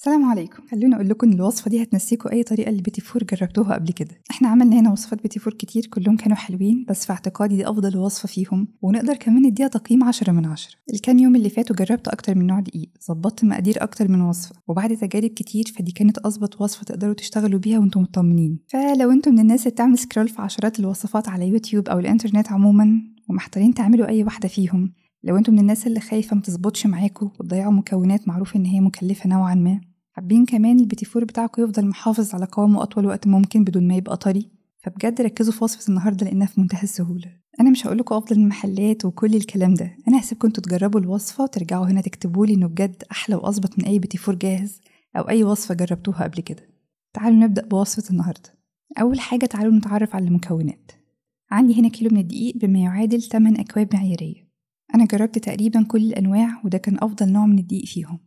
السلام عليكم خلوني اقول لكم الوصفه دي هتنسيكوا اي طريقه للبيتي فور جربتوها قبل كده احنا عملنا هنا وصفات بيتي فور كتير كلهم كانوا حلوين بس في اعتقادي دي افضل وصفه فيهم ونقدر كمان نديها تقييم 10 من 10 الكام يوم اللي فاتوا جربت اكتر من نوع دقيق ظبطت مقادير اكتر من وصفه وبعد تجارب كتير فدي كانت اظبط وصفه تقدروا تشتغلوا بيها وانتم مطمنين فلو انتم من الناس اللي بتعمل سكرول في عشرات الوصفات على يوتيوب او الانترنت عموما ومحتارين تعملوا اي واحده فيهم لو انتم من الناس اللي خايفه تظبطش معاكم وتضيعوا مكونات معروف ان هي مكلفه نوعا ما حابين كمان فور بتاعكم يفضل محافظ على قوامه أطول وقت ممكن بدون ما يبقى طري فبجد ركزوا في وصفة النهاردة لأنها في منتهى السهولة أنا مش هقولكوا أفضل المحلات وكل الكلام ده أنا هسيبكم انتوا تجربوا الوصفة وترجعوا هنا تكتبوا لي إنه بجد أحلى وأظبط من أي فور جاهز أو أي وصفة جربتوها قبل كده تعالوا نبدأ بوصفة النهاردة أول حاجة تعالوا نتعرف على المكونات عندي هنا كيلو من الدقيق بما يعادل 8 أكواب معيارية أنا جربت تقريبا كل الأنواع وده كان أفضل نوع من الدقيق فيهم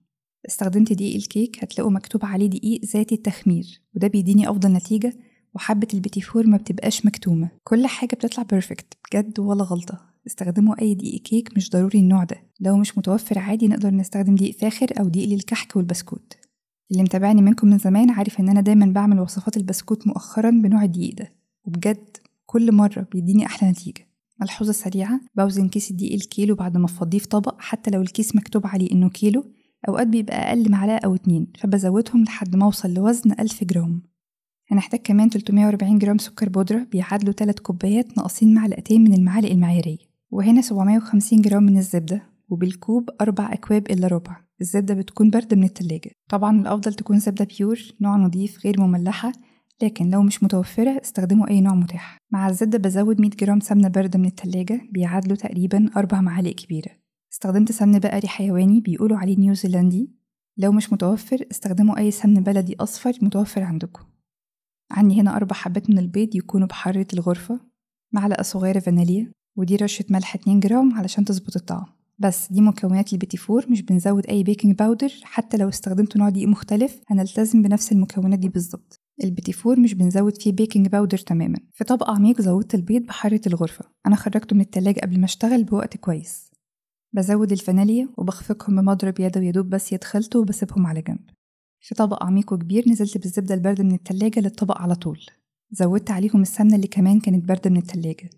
استخدمت دقيق الكيك هتلاقوا مكتوب عليه دقيق ذاتي التخمير وده بيديني أفضل نتيجة وحبة البيتي فور ما بتبقاش مكتومة كل حاجة بتطلع بيرفكت بجد ولا غلطة استخدموا أي دقيق كيك مش ضروري النوع ده لو مش متوفر عادي نقدر نستخدم دقيق فاخر أو دقيق للكحك والبسكوت اللي متابعني منكم من زمان عارف إن أنا دايما بعمل وصفات البسكوت مؤخرا بنوع الدقيق ده وبجد كل مرة بيديني أحلى نتيجة ملحوظة سريعة بوزن كيس الدقيق الكيلو بعد ما أفضيه في طبق حتى لو الكيس مكتوب عليه إنه كيلو أوقات بيبقى أقل معلقة أو اتنين فبزودهم لحد ما أوصل لوزن ألف جرام هنحتاج كمان 340 جرام سكر بودرة بيعادلوا 3 كوبايات ناقصين معلقتين من المعالق المعيارية وهنا 750 جرام من الزبدة وبالكوب أربع أكواب إلا ربع الزبدة بتكون باردة من التلاجة طبعا الأفضل تكون زبدة بيور نوع نضيف غير مملحة لكن لو مش متوفرة استخدموا أي نوع متاح مع الزبدة بزود 100 جرام سمنة باردة من التلاجة بيعادلوا تقريبا أربع معالق كبيرة استخدمت سمن بقري حيواني بيقولوا عليه نيوزيلندي لو مش متوفر استخدموا أي سمن بلدي أصفر متوفر عندكم عندي هنا أربع حبات من البيض يكونوا بحرة الغرفة معلقة صغيرة فانيليا ودي رشة ملح 2 جرام علشان تظبط الطعم بس دي مكونات البيتي فور مش بنزود أي بيكنج باودر حتى لو استخدمت نوع دقيق مختلف هنلتزم بنفس المكونات دي بالظبط البيتي فور مش بنزود فيه بيكنج باودر تماما في طبق عميق زودت البيض بحرة الغرفة أنا خرجته من التلاجة قبل ما أشتغل بوقت كويس بزود الفانيليا وبخفقهم بمضرب يدوي يدوب بس يدخلته وبسيبهم على جنب في طبق عميق وكبير نزلت بالزبدة الباردة من التلاجة للطبق على طول زودت عليهم السمنة اللي كمان كانت باردة من التلاجة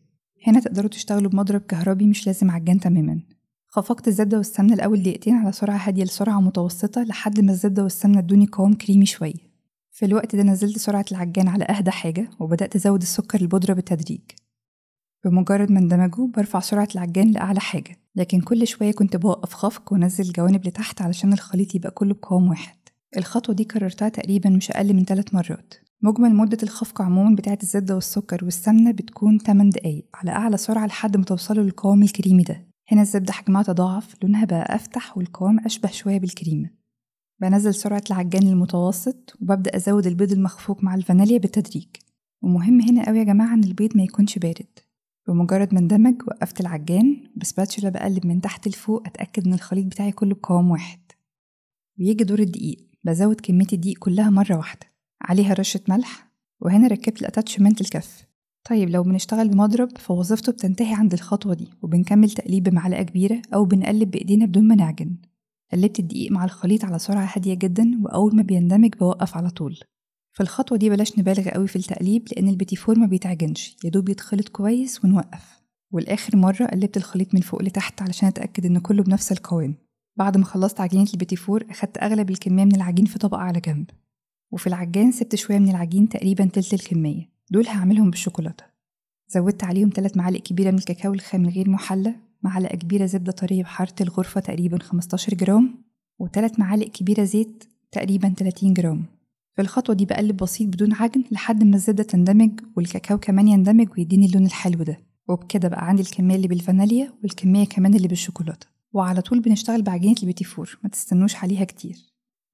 هنا تقدروا تشتغلوا بمضرب كهربي مش لازم عجان تماما خفقت الزبدة والسمنة الأول دقيقتين على سرعة هادية لسرعة متوسطة لحد ما الزبدة والسمنة ادوني قوام كريمي شوية في الوقت ده نزلت سرعة العجان على أهدى حاجة وبدأت أزود السكر البودرة بالتدريج بمجرد ما اندمجوا برفع سرعة العجان لأعلى حاجة لكن كل شوية كنت بوقف خفق وانزل الجوانب لتحت علشان الخليط يبقى كله بقوام واحد الخطوة دي كررتها تقريبا مش أقل من ثلاث مرات مجمل مدة الخفق عموما بتاعة الزبدة والسكر والسمنة بتكون 8 دقايق على أعلى سرعة لحد ما توصلوا للقوام الكريمي ده هنا الزبدة حجمها تضاعف لونها بقى أفتح والقوام أشبه شوية بالكريمة بنزل سرعة العجان المتوسط وببدأ أزود البيض المخفوق مع الفانيليا بالتدريج ومهم هنا قوي يا جماعة إن البيض ما يكونش بارد بمجرد ما اندمج وقفت العجان بسباتشولا بقلب من تحت لفوق أتأكد إن الخليط بتاعي كله بقوام واحد بيجي دور الدقيق بزود كمية الدقيق كلها مرة واحدة عليها رشة ملح وهنا ركبت الاتاتشمنت الكف طيب لو بنشتغل بمضرب فوظيفته بتنتهي عند الخطوة دي وبنكمل تقليب بمعلقة كبيرة أو بنقلب بإيدينا بدون ما نعجن قلبت الدقيق مع الخليط على سرعة هادية جدا وأول ما بيندمج بوقف على طول في الخطوة دي بلاش نبالغ قوي في التقليب لأن البيتي فور ما بيتعجنش يدوب يتخلط كويس ونوقف والآخر مرة قلبت الخليط من فوق لتحت علشان أتأكد إن كله بنفس القوام بعد ما خلصت عجينة البيتي فور أخدت أغلب الكمية من العجين في طبقة على جنب وفي العجان سبت شوية من العجين تقريبا تلت الكمية دول هعملهم بالشوكولاتة زودت عليهم تلات معالق كبيرة من الكاكاو الخام الغير محلى معلقة كبيرة زبدة طرية بحارة الغرفة تقريبا 15 جرام وتلات معالق كبيرة زيت تقريبا 30 جرام في الخطوة دي بقلب بسيط بدون عجن لحد ما الزبدة تندمج والكاكاو كمان يندمج ويديني اللون الحلو ده وبكده بقى عندي الكمية اللي بالفانيليا والكمية كمان اللي بالشوكولاتة وعلى طول بنشتغل بعجينة البيتي فور ما تستنوش عليها كتير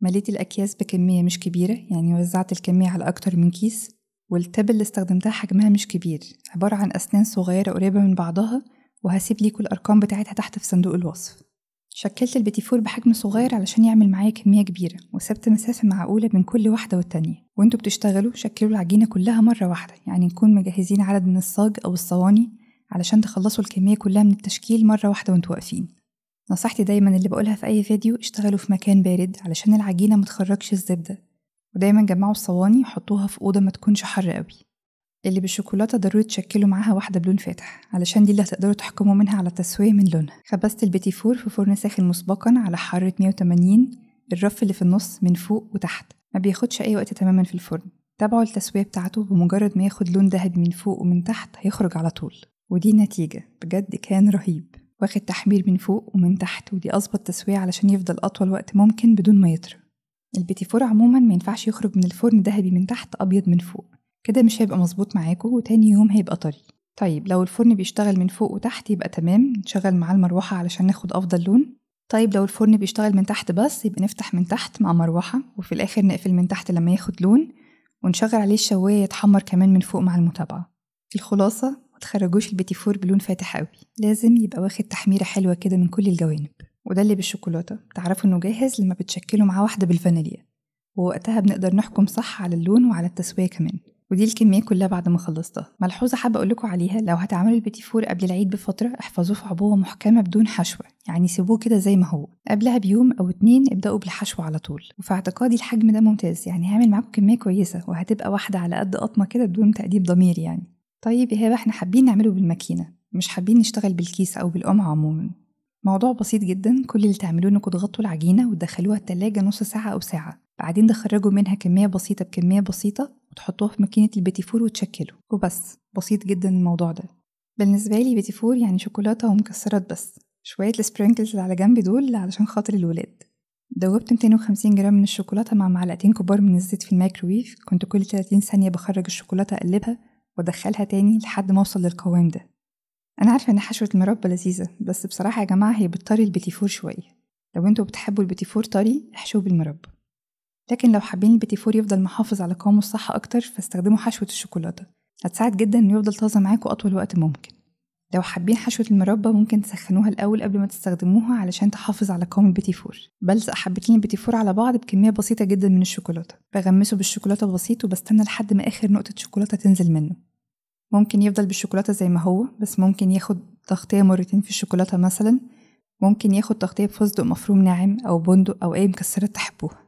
مليت الأكياس بكمية مش كبيرة يعني وزعت الكمية على أكتر من كيس والتاب اللي استخدمتها حجمها مش كبير عبارة عن أسنان صغيرة قريبة من بعضها وهسيب ليكوا الأرقام بتاعتها تحت في صندوق الوصف شكلت البيتي فور بحجم صغير علشان يعمل معايا كمية كبيرة وسبت مسافة معقولة بين كل واحدة والتانية وانتوا بتشتغلوا شكلوا العجينة كلها مرة واحدة يعني نكون مجهزين عدد من الصاج أو الصواني علشان تخلصوا الكمية كلها من التشكيل مرة واحدة وانتوا واقفين نصيحتي دايما اللي بقولها في أي فيديو اشتغلوا في مكان بارد علشان العجينة متخرجش الزبدة ودايما جمعوا الصواني وحطوها في أوضة ما تكونش حر قوي اللي بالشوكولاته ضروري تشكلوا معاها واحده بلون فاتح علشان دي اللي هتقدروا تحكموا منها على التسويه من لونها خبزت البيتي فور في فرن ساخن مسبقا على حراره 180 الرف اللي في النص من فوق وتحت ما بياخدش اي وقت تماما في الفرن تابعوا التسويه بتاعته بمجرد ما ياخد لون ذهبي من فوق ومن تحت هيخرج على طول ودي النتيجه بجد كان رهيب واخد تحمير من فوق ومن تحت ودي أظبط تسوية علشان يفضل أطول وقت ممكن بدون ما يطرى البيتي فور عموما ما ينفعش يخرج من الفرن ذهبي من تحت أبيض من فوق كده مش هيبقى مظبوط معاكوا وتاني يوم هيبقى طري طيب لو الفرن بيشتغل من فوق وتحت يبقى تمام نشغل معاه المروحة علشان ناخد أفضل لون طيب لو الفرن بيشتغل من تحت بس يبقى نفتح من تحت مع مروحة وفي الآخر نقفل من تحت لما ياخد لون ونشغل عليه الشواية يتحمر كمان من فوق مع المتابعة الخلاصة متخرجوش البيتي فور بلون فاتح قوي لازم يبقى واخد تحميرة حلوة كده من كل الجوانب وده اللي بالشوكولاتة تعرفوا إنه جاهز لما بتشكله معاه واحدة بالفانيليا ووقتها بنقدر نحكم صح على اللون وعلى التسوية كمان ودي الكمية كلها بعد ما خلصتها ملحوظة حابة أقولكوا عليها لو هتعملوا البيتي فور قبل العيد بفترة احفظوه في عبوة محكمة بدون حشوة يعني سيبوه كده زي ما هو قبلها بيوم أو اتنين ابدأوا بالحشوة على طول وفي اعتقادي الحجم ده ممتاز يعني هعمل معاكم كمية كويسة وهتبقى واحدة على قد قطمة كده بدون تأديب ضمير يعني طيب إيهاب احنا حابين نعمله بالماكينة مش حابين نشتغل بالكيس أو بالقمع عموما موضوع بسيط جدا كل اللي تعملوه انكم تغطوا العجينة وتدخلوها التلاجة نص ساعة أو ساعة بعدين تخرجوا منها كمية بسيطة بكمية بسيطة وتحطوه في ماكينة البيتي فور وتشكله وبس بسيط جدا الموضوع ده بالنسبة لي بيتي فور يعني شوكولاتة ومكسرات بس شوية السبرينكلز اللي على جنب دول علشان خاطر الولاد دوبت 250 جرام من الشوكولاتة مع معلقتين كبار من الزيت في الميكرويف كنت كل 30 ثانية بخرج الشوكولاتة أقلبها وأدخلها تاني لحد ما أوصل للقوام ده أنا عارفة إن حشوة المربى لذيذة بس بصراحة يا جماعة هي بتطري البيتي فور شوية لو انتوا بتحبوا البيتي فور طري احشوه بالمربى لكن لو حابين البيتي فور يفضل محافظ على قوامه الصح أكتر فاستخدموا حشوة الشوكولاتة هتساعد جدا إنه يفضل طازة معاكوا أطول وقت ممكن لو حابين حشوة المربى ممكن تسخنوها الأول قبل ما تستخدموها علشان تحافظ على قوام البيتي فور بلزق حبتين البيتي فور على بعض بكمية بسيطة جدا من الشوكولاتة بغمسه بالشوكولاتة بسيط وبستنى لحد ما آخر نقطة شوكولاتة تنزل منه ممكن يفضل بالشوكولاتة زي ما هو بس ممكن ياخد تغطية مرتين في الشوكولاتة مثلا ممكن ياخد تغطية بفستق مفروم ناعم أو بندق أو أي مكسرات تحبوها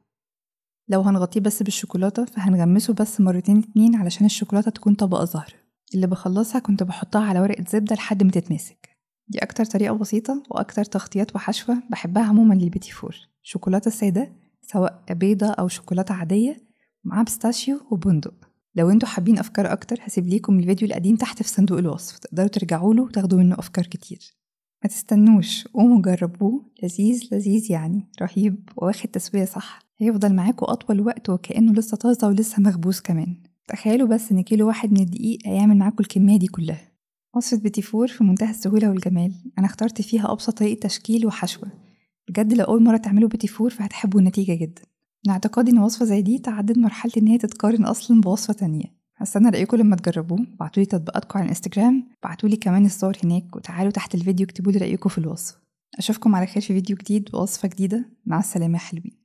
لو هنغطيه بس بالشوكولاتة فهنغمسه بس مرتين اتنين علشان الشوكولاتة تكون طبقة زهرة اللي بخلصها كنت بحطها على ورقة زبدة لحد ما تتمسك دي أكتر طريقة بسيطة وأكتر تغطيات وحشوة بحبها عموما للبيتي فور شوكولاتة سادة سواء بيضة أو شوكولاتة عادية مع بستاشيو وبندق لو انتوا حابين أفكار أكتر هسيب ليكم الفيديو القديم تحت في صندوق الوصف تقدروا ترجعوا له وتاخدوا منه أفكار كتير ما تستنوش قوموا جربوه لذيذ لذيذ يعني رهيب واخد تسوية صح هيفضل معاكوا أطول وقت وكأنه لسه طازة ولسه مخبوز كمان تخيلوا بس إن كيلو واحد من الدقيق هيعمل معاكوا الكمية دي كلها وصفة بتيفور في منتهى السهولة والجمال أنا اخترت فيها أبسط طريقة تشكيل وحشوة بجد لو أول مرة تعملوا بتيفور فهتحبوا النتيجة جدا من اعتقادي إن وصفة زي دي تعدت مرحلة إن هي تتقارن أصلا بوصفة تانية هستنى رأيكم لما تجربوه بعتولي تطبيقاتكم على الانستجرام بعتولي كمان الصور هناك وتعالوا تحت الفيديو اكتبولي رأيكم في الوصف أشوفكم على خير في فيديو جديد ووصفة جديدة مع السلامة حلوين